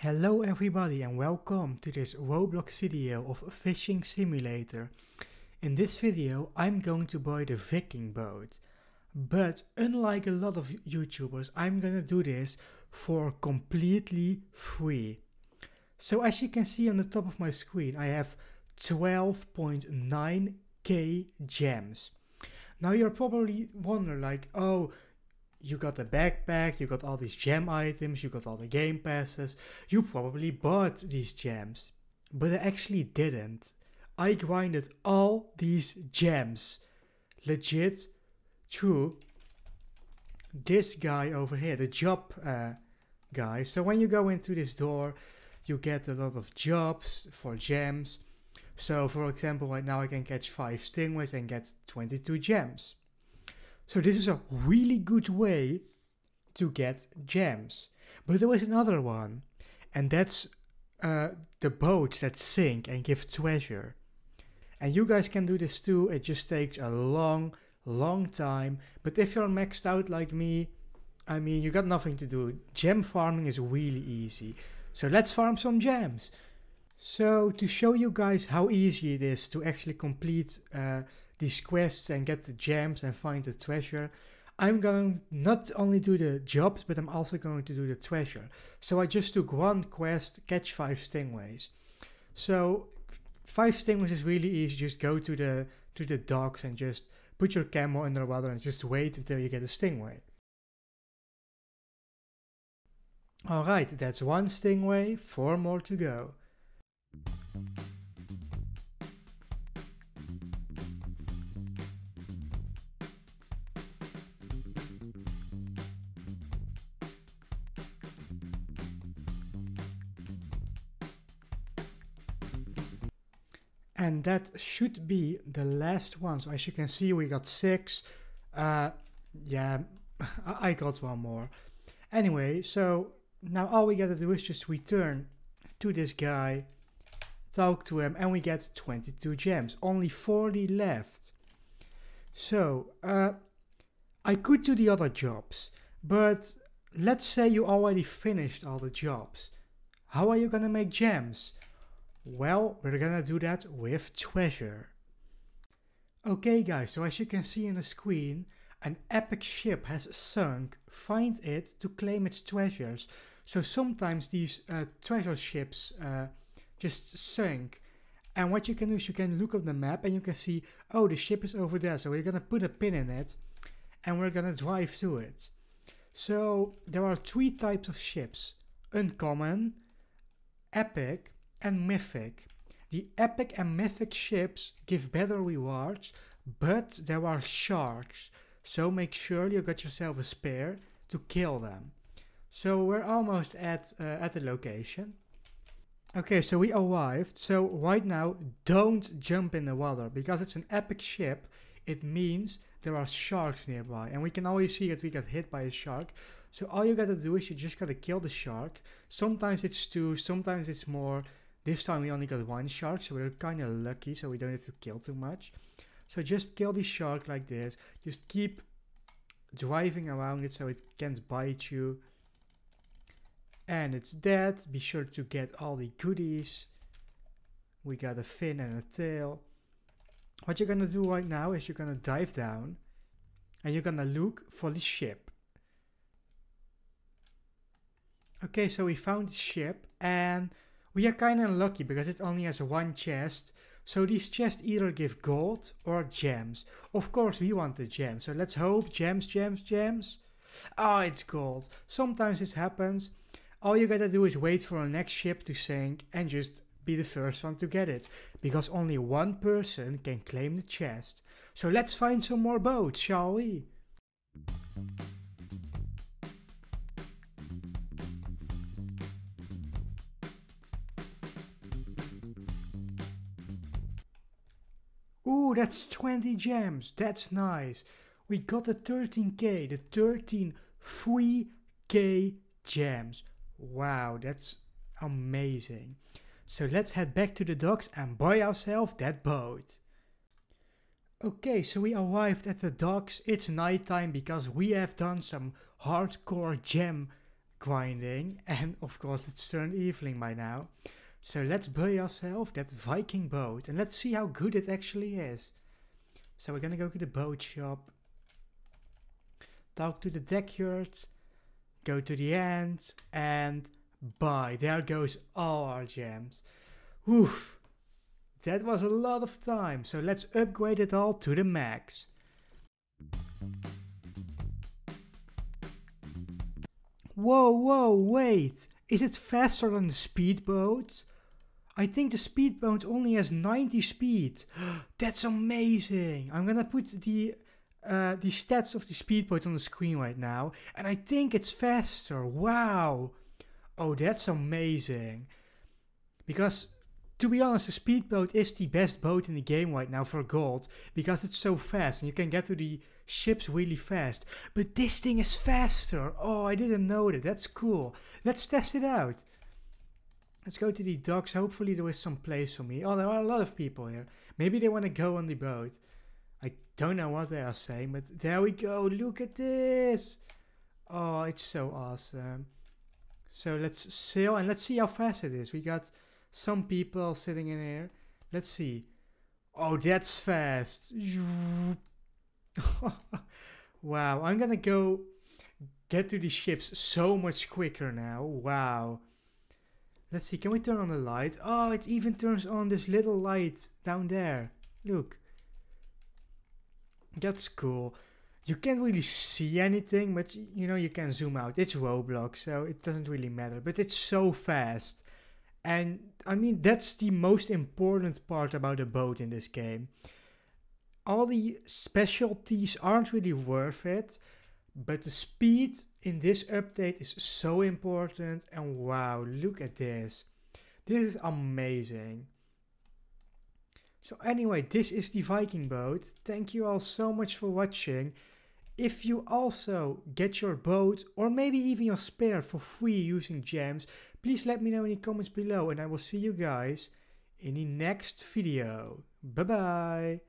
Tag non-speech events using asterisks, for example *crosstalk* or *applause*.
Hello everybody and welcome to this Roblox video of Fishing Simulator. In this video I'm going to buy the Viking boat. But unlike a lot of YouTubers I'm gonna do this for completely free. So as you can see on the top of my screen I have 12.9k gems. Now you're probably wondering like oh you got the backpack, you got all these gem items, you got all the game passes. You probably bought these gems. But I actually didn't. I grinded all these gems. Legit. True. This guy over here, the job uh, guy. So when you go into this door, you get a lot of jobs for gems. So for example, right now I can catch 5 stingrays and get 22 gems. So this is a really good way to get gems. But there was another one, and that's uh, the boats that sink and give treasure. And you guys can do this too, it just takes a long, long time. But if you're maxed out like me, I mean, you got nothing to do. Gem farming is really easy. So let's farm some gems. So to show you guys how easy it is to actually complete uh, these quests and get the gems and find the treasure. I'm going not only do the jobs, but I'm also going to do the treasure. So I just took one quest, catch five stingrays. So five stingrays is really easy. Just go to the to the docks and just put your camel the water and just wait until you get a stingray. Alright, that's one stingray, four more to go. and that should be the last one. So as you can see, we got six. Uh, yeah, *laughs* I got one more. Anyway, so now all we gotta do is just return to this guy, talk to him, and we get 22 gems. Only 40 left. So, uh, I could do the other jobs, but let's say you already finished all the jobs. How are you gonna make gems? Well, we're gonna do that with treasure. Okay guys, so as you can see on the screen, an epic ship has sunk, find it to claim its treasures. So sometimes these uh, treasure ships uh, just sunk. And what you can do is you can look up the map and you can see, oh, the ship is over there. So we're gonna put a pin in it and we're gonna drive to it. So there are three types of ships. Uncommon, epic, and mythic. The epic and mythic ships give better rewards, but there are sharks, so make sure you got yourself a spear to kill them. So we're almost at, uh, at the location. Okay, so we arrived. So right now, don't jump in the water because it's an epic ship. It means there are sharks nearby and we can always see that we got hit by a shark. So all you gotta do is you just gotta kill the shark. Sometimes it's two, sometimes it's more. This time we only got one shark, so we're kind of lucky, so we don't have to kill too much. So just kill the shark like this. Just keep driving around it so it can't bite you. And it's dead. Be sure to get all the goodies. We got a fin and a tail. What you're gonna do right now is you're gonna dive down and you're gonna look for the ship. Okay, so we found the ship and we are kinda lucky because it only has one chest, so these chests either give gold or gems. Of course we want the gems, so let's hope gems, gems, gems. Ah, oh, it's gold. Sometimes this happens. All you gotta do is wait for the next ship to sink and just be the first one to get it, because only one person can claim the chest. So let's find some more boats, shall we? Ooh, that's 20 gems. That's nice. We got the 13k, the 13 free k gems. Wow, that's amazing. So let's head back to the docks and buy ourselves that boat. Okay, so we arrived at the docks. It's nighttime because we have done some hardcore gem grinding. And of course it's turned evening by now. So let's buy ourselves that Viking boat and let's see how good it actually is. So we're gonna go to the boat shop, talk to the deckyard, go to the end and buy. There goes all our gems. Oof, that was a lot of time. So let's upgrade it all to the max. Whoa, whoa, wait. Is it faster than the speedboat? I think the speedboat only has 90 speed. *gasps* That's amazing. I'm gonna put the uh, the stats of the speedboat on the screen right now, and I think it's faster. Wow. Oh, that's amazing. Because to be honest, the speedboat is the best boat in the game right now for gold because it's so fast and you can get to the ships really fast. But this thing is faster. Oh, I didn't know that. That's cool. Let's test it out. Let's go to the docks. Hopefully there is some place for me. Oh, there are a lot of people here. Maybe they want to go on the boat. I don't know what they are saying, but there we go. Look at this. Oh, it's so awesome. So let's sail and let's see how fast it is. We got some people sitting in here. Let's see. Oh, that's fast. *laughs* wow, I'm gonna go get to these ships so much quicker now. Wow. Let's see, can we turn on the light? Oh, it even turns on this little light down there. Look. That's cool. You can't really see anything, but you know, you can zoom out. It's Roblox, so it doesn't really matter, but it's so fast. And I mean, that's the most important part about a boat in this game. All the specialties aren't really worth it, but the speed in this update is so important. And wow, look at this! This is amazing. So, anyway, this is the Viking boat. Thank you all so much for watching. If you also get your boat or maybe even your spare for free using gems, Please let me know in the comments below and I will see you guys in the next video. Bye bye!